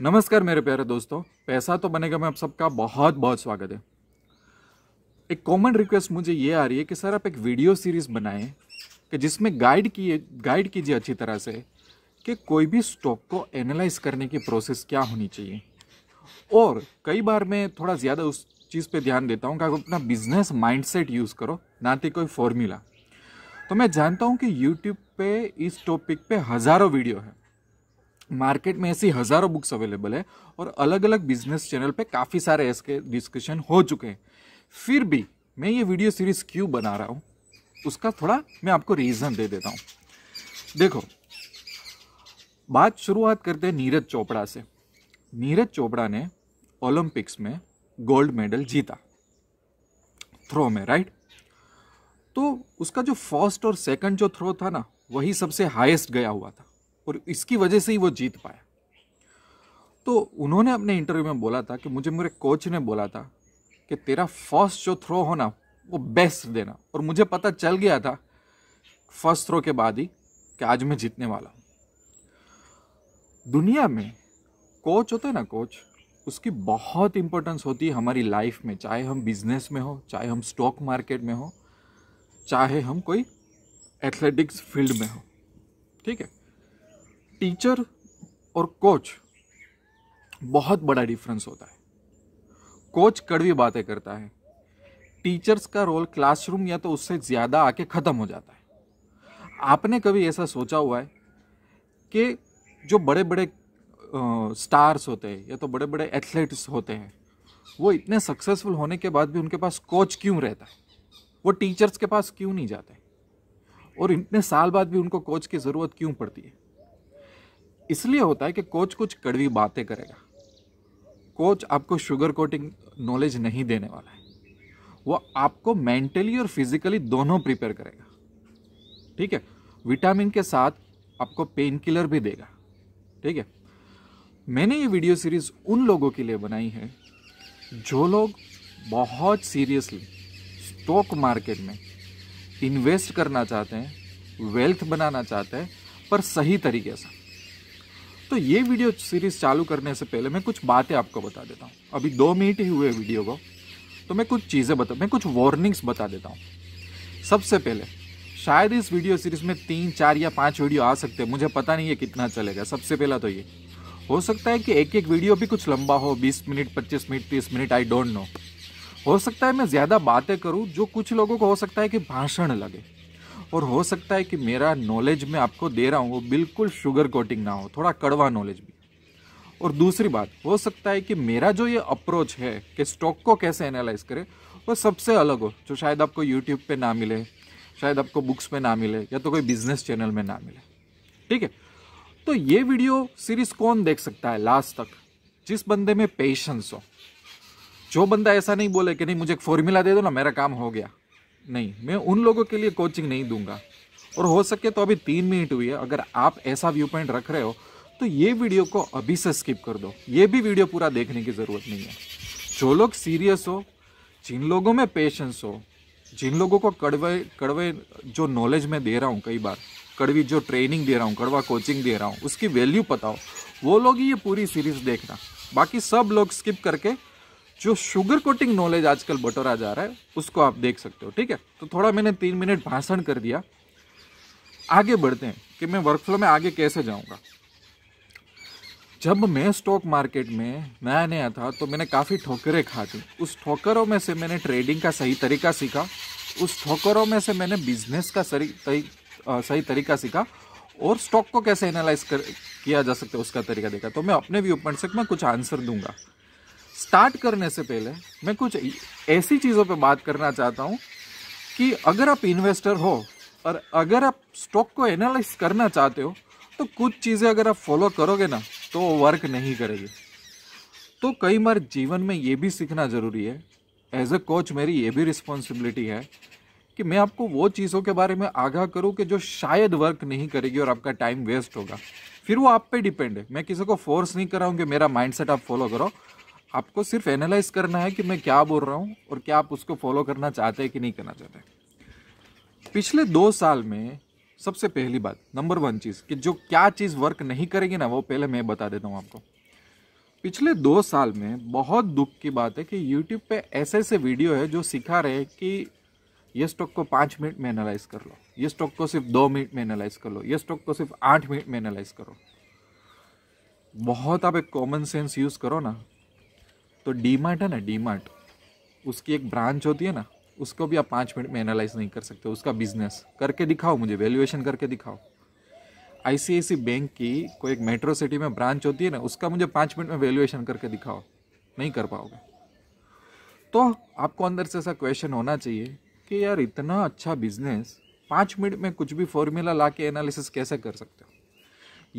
नमस्कार मेरे प्यारे दोस्तों पैसा तो बनेगा मैं आप सबका बहुत बहुत स्वागत है एक कॉमन रिक्वेस्ट मुझे ये आ रही है कि सर आप एक वीडियो सीरीज बनाएं कि जिसमें गाइड किए गाइड कीजिए अच्छी तरह से कि कोई भी स्टॉक को एनालाइज करने की प्रोसेस क्या होनी चाहिए और कई बार मैं थोड़ा ज़्यादा उस चीज़ पे ध्यान देता हूँ कि आप अपना बिजनेस माइंडसेट यूज़ करो ना कि कोई फॉर्मूला तो मैं जानता हूँ कि यूट्यूब पे इस टॉपिक पे हज़ारों वीडियो है मार्केट में ऐसी हज़ारों बुक्स अवेलेबल है और अलग अलग बिजनेस चैनल पे काफ़ी सारे इसके डिस्कशन हो चुके हैं फिर भी मैं ये वीडियो सीरीज़ क्यों बना रहा हूँ उसका थोड़ा मैं आपको रीज़न दे देता हूँ देखो बात शुरुआत करते हैं नीरज चोपड़ा से नीरज चोपड़ा ने ओलंपिक्स में गोल्ड मेडल जीता थ्रो में राइट तो उसका जो फर्स्ट और सेकंड जो थ्रो था ना वही सबसे हाईएस्ट गया हुआ था और इसकी वजह से ही वो जीत पाया तो उन्होंने अपने इंटरव्यू में बोला था कि मुझे मेरे कोच ने बोला था कि तेरा फर्स्ट जो थ्रो हो ना वो बेस्ट देना और मुझे पता चल गया था फर्स्ट थ्रो के बाद ही कि आज मैं जीतने वाला दुनिया में कोच होता है ना कोच उसकी बहुत इंपॉर्टेंस होती है हमारी लाइफ में चाहे हम बिजनेस में हो चाहे हम स्टॉक मार्केट में हो चाहे हम कोई एथलेटिक्स फील्ड में हो ठीक है टीचर और कोच बहुत बड़ा डिफरेंस होता है कोच कड़वी बातें करता है टीचर्स का रोल क्लासरूम या तो उससे ज़्यादा आके ख़त्म हो जाता है आपने कभी ऐसा सोचा हुआ है कि जो बड़े बड़े स्टार्स होते हैं या तो बड़े बड़े एथलीट्स होते हैं वो इतने सक्सेसफुल होने के बाद भी उनके पास कोच क्यों रहता है वो टीचर्स के पास क्यों नहीं जाते और इतने साल बाद भी उनको कोच की ज़रूरत क्यों पड़ती है इसलिए होता है कि कोच कुछ कड़वी बातें करेगा कोच आपको शुगर कोटिंग नॉलेज नहीं देने वाला है वो आपको मेंटली और फिजिकली दोनों प्रिपेयर करेगा ठीक है विटामिन के साथ आपको पेन किलर भी देगा ठीक है मैंने ये वीडियो सीरीज़ उन लोगों के लिए बनाई है जो लोग बहुत सीरियसली स्टॉक मार्केट में इन्वेस्ट करना चाहते हैं वेल्थ बनाना चाहते हैं पर सही तरीके से दोस्तों ये वीडियो सीरीज़ चालू करने से पहले मैं कुछ बातें आपको बता देता हूँ अभी दो मिनट ही हुए वीडियो को तो मैं कुछ चीज़ें बता मैं कुछ वार्निंग्स बता देता हूँ सबसे पहले शायद इस वीडियो सीरीज़ में तीन चार या पाँच वीडियो आ सकते हैं मुझे पता नहीं है कितना चलेगा सबसे पहला तो ये हो सकता है कि एक एक वीडियो भी कुछ लंबा हो बीस मिनट पच्चीस मिनट तीस मिनट आई डोंट नो हो सकता है मैं ज़्यादा बातें करूँ जो कुछ लोगों को हो सकता है कि भाषण लगे और हो सकता है कि मेरा नॉलेज मैं आपको दे रहा हूँ वो बिल्कुल शुगर कोटिंग ना हो थोड़ा कड़वा नॉलेज भी और दूसरी बात हो सकता है कि मेरा जो ये अप्रोच है कि स्टॉक को कैसे एनालाइज करें वो सबसे अलग हो जो शायद आपको यूट्यूब पे ना मिले शायद आपको बुक्स में ना मिले या तो कोई बिजनेस चैनल में ना मिले ठीक है तो ये वीडियो सीरीज कौन देख सकता है लास्ट तक जिस बंदे में पेशेंस हो जो बंदा ऐसा नहीं बोले कि नहीं मुझे एक फॉर्मूला दे दो ना मेरा काम हो गया नहीं मैं उन लोगों के लिए कोचिंग नहीं दूंगा और हो सके तो अभी तीन मिनट हुई है अगर आप ऐसा व्यू पॉइंट रख रहे हो तो ये वीडियो को अभी से स्किप कर दो ये भी वीडियो पूरा देखने की ज़रूरत नहीं है जो लोग सीरियस हो जिन लोगों में पेशेंस हो जिन लोगों को कड़वे कड़वे जो नॉलेज मैं दे रहा हूँ कई बार कड़वी जो ट्रेनिंग दे रहा हूँ कड़वा कोचिंग दे रहा हूँ उसकी वैल्यू पता हो वो लोग ही ये पूरी सीरीज़ देखना बाकी सब लोग स्किप करके जो शुगर कोटिंग नॉलेज आजकल बटोरा जा रहा है उसको आप देख सकते हो ठीक है तो थोड़ा मैंने तीन मिनट भाषण कर दिया आगे बढ़ते हैं कि मैं वर्कफ्लो में आगे कैसे जाऊंगा जब मैं स्टॉक मार्केट में नया नया था तो मैंने काफ़ी ठोकरें खा थी उस ठोकरों में से मैंने ट्रेडिंग का सही तरीका सीखा उस ठोकरों में से मैंने बिजनेस का सही तरी, सही तरीका सीखा और स्टॉक को कैसे एनालाइज कर किया जा सकता है उसका तरीका देखा तो मैं अपने व्यू पॉइंट से मैं कुछ आंसर दूंगा स्टार्ट करने से पहले मैं कुछ ऐसी चीज़ों पे बात करना चाहता हूँ कि अगर आप इन्वेस्टर हो और अगर आप स्टॉक को एनालाइज करना चाहते हो तो कुछ चीज़ें अगर आप फॉलो करोगे ना तो वो वर्क नहीं करेगी तो कई बार जीवन में ये भी सीखना ज़रूरी है एज अ कोच मेरी ये भी रिस्पॉन्सिबिलिटी है कि मैं आपको वो चीज़ों के बारे में आगाह करूँ कि जो शायद वर्क नहीं करेगी और आपका टाइम वेस्ट होगा फिर वो आप पे डिपेंड है मैं किसी को फोर्स नहीं कर कि मेरा माइंडसेट आप फॉलो करो आपको सिर्फ एनालाइज करना है कि मैं क्या बोल रहा हूँ और क्या आप उसको फॉलो करना चाहते हैं कि नहीं करना चाहते पिछले दो साल में सबसे पहली बात नंबर वन चीज़ कि जो क्या चीज़ वर्क नहीं करेगी ना वो पहले मैं बता देता हूँ आपको पिछले दो साल में बहुत दुख की बात है कि यूट्यूब पे ऐसे ऐसे वीडियो है जो सिखा रहे हैं कि ये स्टॉक को पाँच मिनट में एनालाइज कर लो ये स्टॉक को सिर्फ दो मिनट में एनालाइज कर लो ये स्टॉक को सिर्फ आठ मिनट में एनालाइज करो बहुत आप एक कॉमन सेंस यूज़ करो ना तो डी मार्ट है ना डी मार्ट उसकी एक ब्रांच होती है ना उसको भी आप पाँच मिनट में एनालाइज नहीं कर सकते उसका बिजनेस करके दिखाओ मुझे वैल्यूएशन करके दिखाओ आईसीआईसी बैंक की कोई एक मेट्रो सिटी में ब्रांच होती है ना उसका मुझे पाँच मिनट में वैल्यूएशन करके दिखाओ नहीं कर पाओगे तो आपको अंदर से ऐसा क्वेश्चन होना चाहिए कि यार इतना अच्छा बिजनेस पाँच मिनट में कुछ भी फॉर्मूला ला के एनालिसिस कैसे कर सकते हो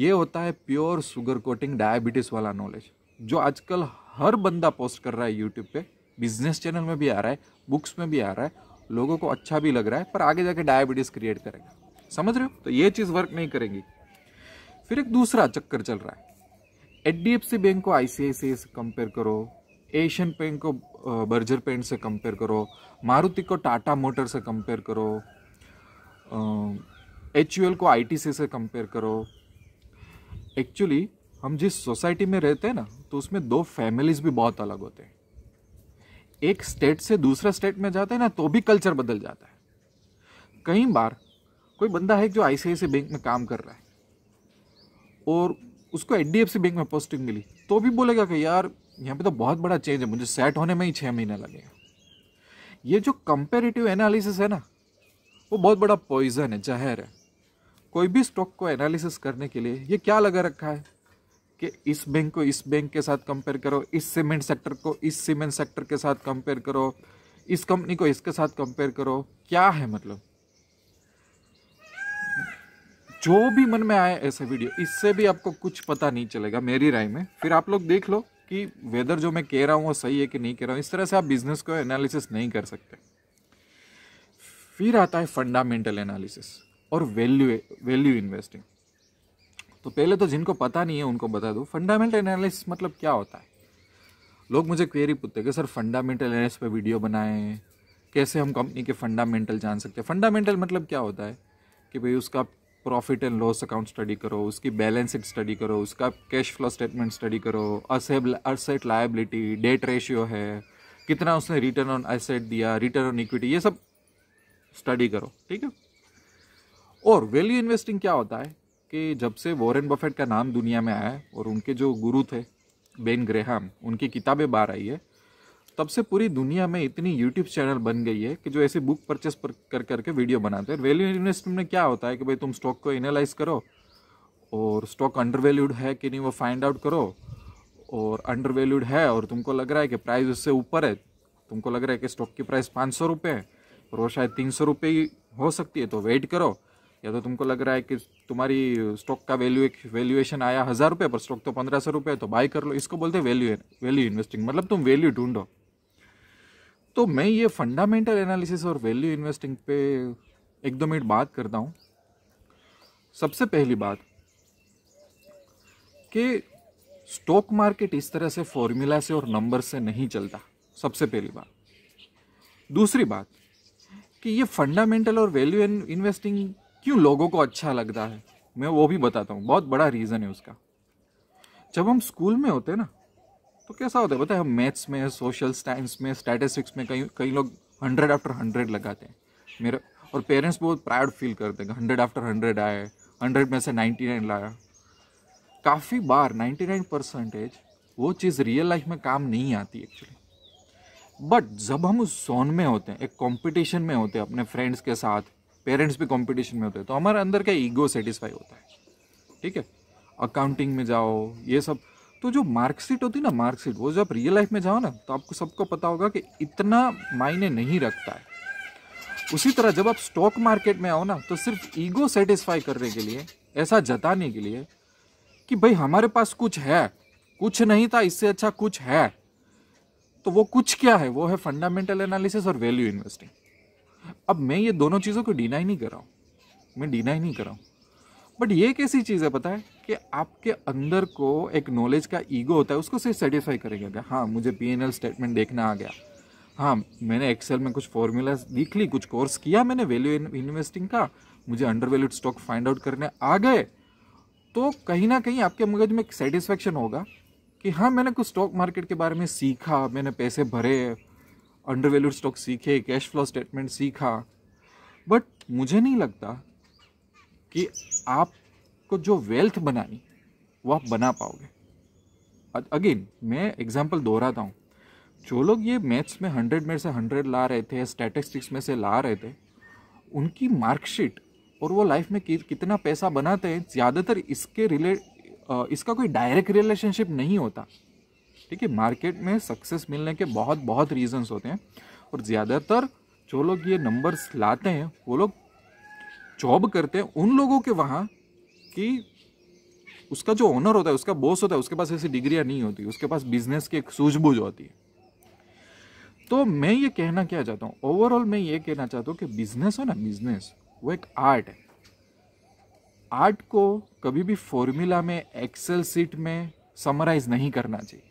ये होता है प्योर शुगर कोटिंग डायबिटीज़ वाला नॉलेज जो आजकल हर बंदा पोस्ट कर रहा है यूट्यूब पे बिजनेस चैनल में भी आ रहा है बुक्स में भी आ रहा है लोगों को अच्छा भी लग रहा है पर आगे जाके डायबिटीज़ क्रिएट करेगा समझ रहे हो तो ये चीज़ वर्क नहीं करेगी फिर एक दूसरा चक्कर चल रहा है H D F C bank को आई सी सी आई से कंपेयर करो एशियन पेंट को बर्जर पेंट से कंपेयर करो मारुति को टाटा मोटर से कंपेयर करो एच यू एल को आई टी सी से कंपेयर करो एक्चुअली हम जिस सोसाइटी में रहते हैं ना तो उसमें दो फैमिलीज भी बहुत अलग होते हैं एक स्टेट से दूसरा स्टेट में जाते हैं ना तो भी कल्चर बदल जाता है कई बार कोई बंदा है जो आई सी बैंक में काम कर रहा है और उसको एच बैंक में पोस्टिंग मिली तो भी बोलेगा कि यार यहाँ पे तो बहुत बड़ा चेंज है मुझे सेट होने में ही छः महीने लगे ये जो कंपेरेटिव एनालिसिस है ना वो बहुत बड़ा पॉइजन है जहर है कोई भी स्टॉक को एनालिसिस करने के लिए ये क्या लगा रखा है कि इस बैंक को इस बैंक के साथ कंपेयर करो इस सीमेंट सेक्टर को इस सीमेंट सेक्टर के साथ कंपेयर करो इस कंपनी को इसके साथ कंपेयर करो क्या है मतलब जो भी मन में आए ऐसे वीडियो इससे भी आपको कुछ पता नहीं चलेगा मेरी राय में फिर आप लोग देख लो कि वेदर जो मैं कह रहा हूँ वो सही है कि नहीं कह रहा हूँ इस तरह से आप बिजनेस को एनालिसिस नहीं कर सकते फिर आता है फंडामेंटल एनालिसिस और वैल्यू वैल्यू इन्वेस्टिंग तो पहले तो जिनको पता नहीं है उनको बता दूँ फंडामेंटल एनालिसिस मतलब क्या होता है लोग मुझे क्वेरी पूछते कि सर फंडामेंटल एनालिसिस पे वीडियो बनाएं कैसे हम कंपनी के फंडामेंटल जान सकते हैं फंडामेंटल मतलब क्या होता है कि भाई उसका profit and loss account study करो उसकी बैलेंस शीट स्टडी करो उसका कैश फ्लो स्टेटमेंट स्टडी करो असेब असेट लाइबिलिटी डेट रेशियो है कितना उसने रिटर्न ऑन असेट दिया रिटर्न ऑन इक्विटी ये सब स्टडी करो ठीक है और वैल्यू इन्वेस्टिंग क्या होता है कि जब से वॉरेन बफेट का नाम दुनिया में आया है और उनके जो गुरु थे बेन ग्रेहम उनकी किताबें बाहर आई है तब से पूरी दुनिया में इतनी यूट्यूब चैनल बन गई है कि जो ऐसे बुक परचेस पर कर करके वीडियो बनाते हैं वैल्यू इन्वेस्टमेंट में क्या होता है कि भाई तुम स्टॉक को एनालाइज करो और स्टॉक अंडर वैल्यूड है कि नहीं वो फाइंड आउट करो और अंडर वैल्यूड है और तुमको लग रहा है कि प्राइस उससे ऊपर है तुमको लग रहा है कि स्टॉक की प्राइस पाँच सौ रुपये है और वो शायद तीन सौ रुपये ही हो सकती है तो वेट करो या तो तुमको लग रहा है कि तुम्हारी स्टॉक का वैल्यू एक वैल्यूएशन आया हज़ार रुपये पर स्टॉक तो पंद्रह सौ रुपये तो बाय कर लो इसको बोलते हैं वैल्यू वैल्यू इन्वेस्टिंग मतलब तुम वैल्यू ढूंढो तो मैं ये फंडामेंटल एनालिसिस और वैल्यू इन्वेस्टिंग पे एक दो मिनट बात करता हूँ सबसे पहली बात कि स्टॉक मार्केट इस तरह से फॉर्मूला से और नंबर से नहीं चलता सबसे पहली बात दूसरी बात कि ये फंडामेंटल और वैल्यू इन्वेस्टिंग क्यों लोगों को अच्छा लगता है मैं वो भी बताता हूँ बहुत बड़ा रीज़न है उसका जब हम स्कूल में होते हैं ना तो कैसा होता है बताए हम मैथ्स में सोशल साइंस में स्टैटिस्टिक्स में कई कई लोग हंड्रेड आफ्टर हंड्रेड लगाते हैं मेरे और पेरेंट्स बहुत प्राउड फील करते हैं हंड्रेड आफ्टर हंड्रेड आए हंड्रेड में से नाइन्टी नाइन लाया काफ़ी बार नाइन्टी नाइन परसेंटेज वो चीज़ रियल लाइफ में काम नहीं आती एक्चुअली बट जब हम उस जोन में होते हैं एक कंपटीशन में होते हैं अपने फ्रेंड्स के साथ पेरेंट्स भी कंपटीशन में होते हैं तो हमारे अंदर क्या ईगो सेटिस्फाई होता है ठीक है अकाउंटिंग में जाओ ये सब तो जो मार्कशीट होती है ना मार्कशीट वो जब रियल लाइफ में जाओ ना तो आपको सबको पता होगा कि इतना मायने नहीं रखता है उसी तरह जब आप स्टॉक मार्केट में आओ ना तो सिर्फ ईगो सेटिस्फाई करने के लिए ऐसा जताने के लिए कि भाई हमारे पास कुछ है कुछ नहीं था इससे अच्छा कुछ है तो वो कुछ क्या है वो है फंडामेंटल एनालिसिस और वैल्यू इन्वेस्टिंग अब मैं ये दोनों चीज़ों को डिनाई नहीं कर रहा हूँ मैं डिनाई नहीं कर रहा हूँ बट ये कैसी चीज़ है पता है कि आपके अंदर को एक नॉलेज का ईगो होता है उसको सिर्फ सेटिस्फाई करेगा हाँ मुझे पी स्टेटमेंट देखना आ गया हाँ मैंने एक्सेल में कुछ फॉर्मूलाज लिख ली कुछ कोर्स किया मैंने वैल्यू इन्वेस्टिंग का मुझे undervalued stock find out करने आ गए तो कहीं ना कहीं आपके मगज में एक सेटिस्फेक्शन होगा कि हाँ मैंने कुछ स्टॉक मार्केट के बारे में सीखा मैंने पैसे भरे अंडरवेल्यूड स्टॉक सीखे कैश फ्लो स्टेटमेंट सीखा बट मुझे नहीं लगता कि आपको जो वेल्थ बनानी वो आप बना पाओगे अगेन मैं एग्जांपल दोहराता हूँ जो लोग ये मैथ्स में हंड्रेड में से हंड्रेड ला रहे थे स्टैटिस्टिक्स में से ला रहे थे उनकी मार्कशीट और वो लाइफ में कि, कितना पैसा बनाते हैं ज़्यादातर इसके रिले इसका कोई डायरेक्ट रिलेशनशिप नहीं होता ठीक है मार्केट में सक्सेस मिलने के बहुत बहुत रीजंस होते हैं और ज़्यादातर जो लोग ये नंबर्स लाते हैं वो लोग जॉब करते हैं उन लोगों के वहाँ की उसका जो ओनर होता है उसका बॉस होता है उसके पास ऐसी डिग्रियाँ नहीं होती उसके पास बिजनेस की एक सूझबूझ होती है तो मैं ये कहना क्या चाहता हूँ ओवरऑल मैं ये कहना चाहता हूँ कि बिजनेस हो ना बिजनेस वो एक आर्ट है आर्ट को कभी भी फॉर्मूला में एक्सेल सीट में समराइज नहीं करना चाहिए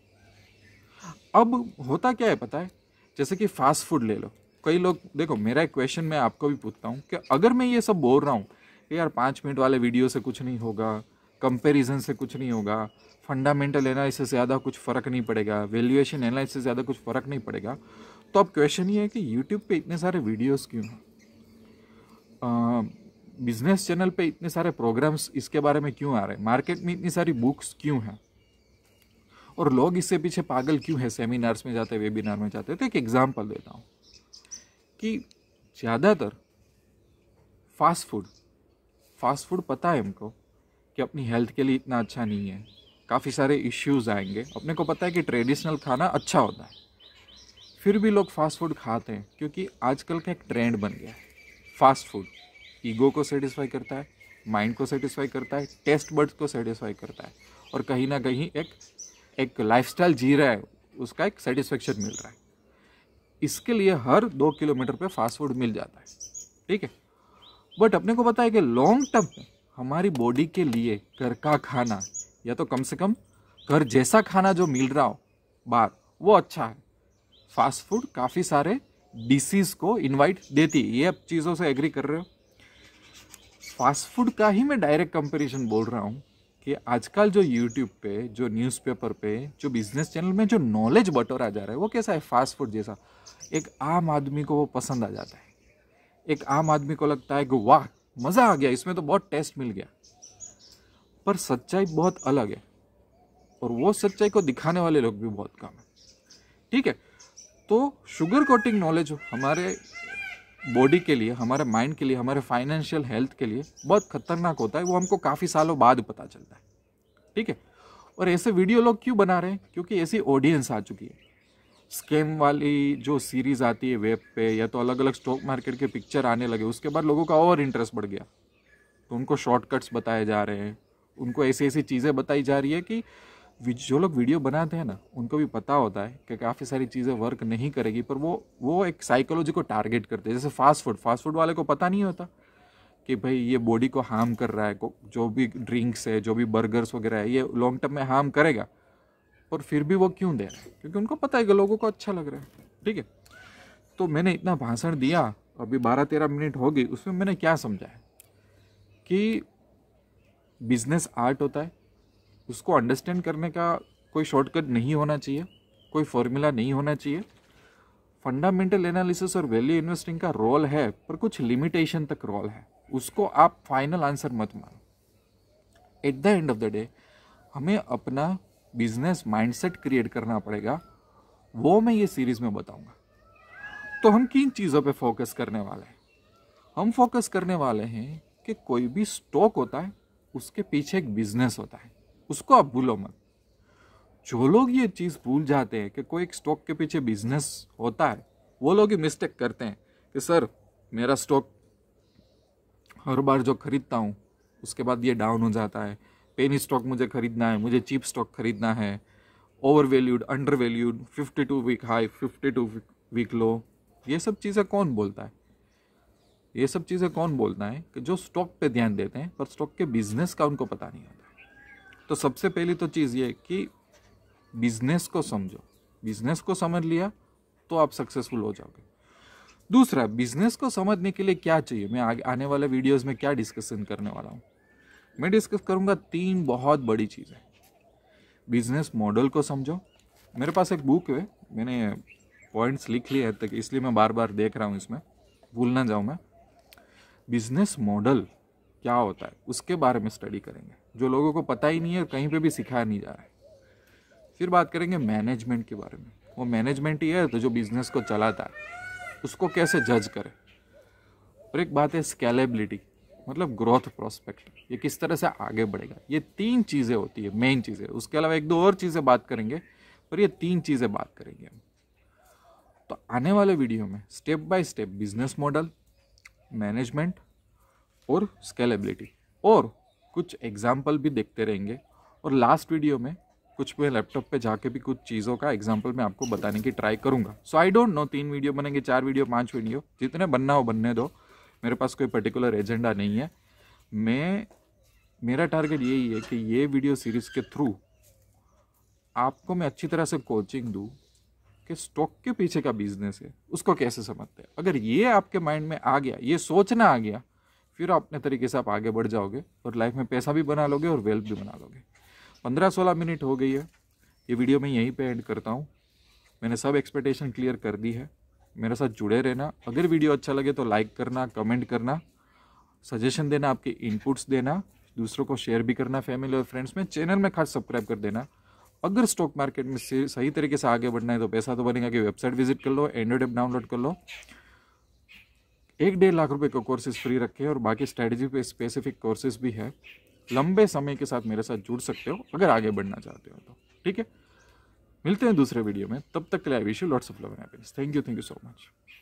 अब होता क्या है पता है जैसे कि फास्ट फूड ले लो कई लोग देखो मेरा एक क्वेश्चन मैं आपको भी पूछता हूँ कि अगर मैं ये सब बोल रहा हूँ कि यार पाँच मिनट वाले वीडियो से कुछ नहीं होगा कंपेरिजन से कुछ नहीं होगा फंडामेंटल एनालिसिस से ज़्यादा कुछ फ़र्क नहीं पड़ेगा वैल्यूएशन एनालिसिस से ज़्यादा कुछ फ़र्क नहीं पड़ेगा तो अब क्वेश्चन ये है कि यूट्यूब पे इतने सारे वीडियोस क्यों हैं बिजनेस चैनल पे इतने सारे प्रोग्राम्स इसके बारे में क्यों आ रहे हैं मार्केट में इतनी सारी बुक्स क्यों हैं और लोग इससे पीछे पागल क्यों है सेमिनार्स में जाते वेबिनार में जाते तो एक एग्ज़ाम्पल देता हूँ कि ज़्यादातर फास्ट फूड फास्ट फूड पता है हमको कि अपनी हेल्थ के लिए इतना अच्छा नहीं है काफ़ी सारे इश्यूज आएंगे अपने को पता है कि ट्रेडिशनल खाना अच्छा होता है फिर भी लोग फास्ट फूड खाते हैं क्योंकि आजकल का एक ट्रेंड बन गया है फास्ट फूड ईगो को सेटिस्फाई करता है माइंड को सेटिस्फाई करता है टेस्ट बर्ड्स को सेटिस्फाई करता है और कहीं ना कहीं एक एक लाइफस्टाइल जी रहा है उसका एक सेटिस्फेक्शन मिल रहा है इसके लिए हर दो किलोमीटर पे फास्ट फूड मिल जाता है ठीक है बट अपने को पता है कि लॉन्ग टर्म में हमारी बॉडी के लिए घर का खाना या तो कम से कम घर जैसा खाना जो मिल रहा हो बाहर वो अच्छा है फास्ट फूड काफ़ी सारे डिसीज़ को इनवाइट देती है ये आप चीज़ों से एग्री कर रहे हो फास्ट फूड का ही मैं डायरेक्ट कंपेरिजन बोल रहा हूँ कि आजकल जो यूट्यूब पे जो न्यूज़पेपर पे जो बिजनेस चैनल में जो नॉलेज बटोरा जा रहा है वो कैसा है फास्ट फूड जैसा एक आम आदमी को वो पसंद आ जाता है एक आम आदमी को लगता है कि वाह मज़ा आ गया इसमें तो बहुत टेस्ट मिल गया पर सच्चाई बहुत अलग है और वो सच्चाई को दिखाने वाले लोग भी बहुत कम है ठीक है तो शुगर कोटिंग नॉलेज हमारे बॉडी के लिए हमारे माइंड के लिए हमारे फाइनेंशियल हेल्थ के लिए बहुत खतरनाक होता है वो हमको काफ़ी सालों बाद पता चलता है ठीक है और ऐसे वीडियो लोग क्यों बना रहे हैं क्योंकि ऐसी ऑडियंस आ चुकी है स्कैम वाली जो सीरीज़ आती है वेब पे या तो अलग अलग स्टॉक मार्केट के पिक्चर आने लगे उसके बाद लोगों का और इंटरेस्ट बढ़ गया तो उनको शॉर्टकट्स बताए जा रहे हैं उनको ऐसी ऐसी चीज़ें बताई जा रही है कि जो लोग वीडियो बनाते हैं ना उनको भी पता होता है कि काफ़ी सारी चीज़ें वर्क नहीं करेगी पर वो वो एक साइकोलॉजी को टारगेट करते हैं जैसे फास्ट फूड फास्ट फूड वाले को पता नहीं होता कि भाई ये बॉडी को हार्म कर रहा है जो भी ड्रिंक्स है जो भी बर्गर्स वगैरह है ये लॉन्ग टर्म में हार्म करेगा पर फिर भी वो क्यों दे रहे हैं क्योंकि उनको पता है कि लोगों को अच्छा लग रहा है ठीक है तो मैंने इतना भाषण दिया अभी बारह तेरह मिनट हो गई उसमें मैंने क्या समझा है कि बिजनेस आर्ट होता है उसको अंडरस्टैंड करने का कोई शॉर्टकट नहीं होना चाहिए कोई फॉर्मूला नहीं होना चाहिए फंडामेंटल एनालिसिस और वैल्यू इन्वेस्टिंग का रोल है पर कुछ लिमिटेशन तक रोल है उसको आप फाइनल आंसर मत मानो at the end of the day हमें अपना बिजनेस माइंडसेट क्रिएट करना पड़ेगा वो मैं ये सीरीज में बताऊंगा तो हम किन चीज़ों पे फोकस करने वाले हैं हम फोकस करने वाले हैं कि कोई भी स्टॉक होता है उसके पीछे एक बिजनेस होता है उसको आप भूलो मत जो लोग ये चीज़ भूल जाते हैं कि कोई एक स्टॉक के पीछे बिजनेस होता है वो लोग ही मिस्टेक करते हैं कि सर मेरा स्टॉक हर बार जो खरीदता हूँ उसके बाद ये डाउन हो जाता है पेनी स्टॉक मुझे खरीदना है मुझे चीप स्टॉक खरीदना है overvalued undervalued fifty two week high fifty two week low ये सब चीज़ें कौन बोलता है ये सब चीज़ें कौन बोलता है कि जो स्टॉक पे ध्यान देते हैं पर स्टॉक के बिजनेस का उनको पता नहीं होता तो सबसे पहली तो चीज़ ये कि बिजनेस को समझो बिजनेस को समझ लिया तो आप सक्सेसफुल हो जाओगे दूसरा बिजनेस को समझने के लिए क्या चाहिए मैं आगे आने वाले वीडियोस में क्या डिस्कशन करने वाला हूँ मैं डिस्कस करूँगा तीन बहुत बड़ी चीज़ें बिजनेस मॉडल को समझो मेरे पास एक बुक है मैंने पॉइंट्स लिख लिए हैं तक तो इसलिए मैं बार बार देख रहा हूँ इसमें भूल ना जाऊँ मैं बिजनेस मॉडल क्या होता है उसके बारे में स्टडी करेंगे जो लोगों को पता ही नहीं है और कहीं पे भी सिखाया नहीं जा रहा है फिर बात करेंगे मैनेजमेंट के बारे में वो मैनेजमेंट ही है तो जो बिज़नेस को चलाता है उसको कैसे जज करें और एक बात है स्केलेबिलिटी मतलब ग्रोथ प्रोस्पेक्ट ये किस तरह से आगे बढ़ेगा ये तीन चीज़ें होती है मेन चीज़ें उसके अलावा एक दो और चीज़ें बात करेंगे पर ये तीन चीज़ें बात करेंगे हम तो आने वाले वीडियो में step by step business model management और स्केलेबिलिटी और कुछ एग्जाम्पल भी देखते रहेंगे और लास्ट वीडियो में कुछ मैं लैपटॉप पे जाके भी कुछ चीज़ों का एग्जाम्पल मैं आपको बताने की ट्राई करूँगा सो आई डोंट नो तीन वीडियो बनेंगे चार वीडियो पाँच वीडियो जितने बनना हो बनने दो मेरे पास कोई पर्टिकुलर एजेंडा नहीं है मैं मेरा टारगेट यही है कि ये वीडियो सीरीज़ के थ्रू आपको मैं अच्छी तरह से कोचिंग दूँ कि स्टॉक के पीछे का बिजनेस है उसको कैसे समझते हैं अगर ये आपके माइंड में आ गया ये सोचना आ गया फिर आप अपने तरीके से आप आगे बढ़ जाओगे और लाइफ में पैसा भी बना लोगे और वेल्थ भी बना लोगे पंद्रह सोलह मिनट हो गई है ये वीडियो मैं यहीं पे एंड करता हूँ मैंने सब एक्सपेक्टेशन क्लियर कर दी है मेरे साथ जुड़े रहना अगर वीडियो अच्छा लगे तो लाइक करना कमेंट करना सजेशन देना आपके इनपुट्स देना दूसरों को शेयर भी करना फैमिली और फ्रेंड्स में चैनल में खास सब्सक्राइब कर देना अगर स्टॉक मार्केट में सही तरीके से आगे बढ़ना है तो पैसा तो बनेगा कि वेबसाइट विजिट कर लो एंड्रॉइड ऐप डाउनलोड कर लो एक डेढ़ लाख रुपए के कोर्सेज फ्री रखे हैं और बाकी स्ट्रैटेजी पे स्पेसिफिक कोर्सेज भी है लंबे समय के साथ मेरे साथ जुड़ सकते हो अगर आगे बढ़ना चाहते हो तो ठीक है मिलते हैं दूसरे वीडियो में तब तक के लिए I wish you lots of love and happiness thank you thank you so much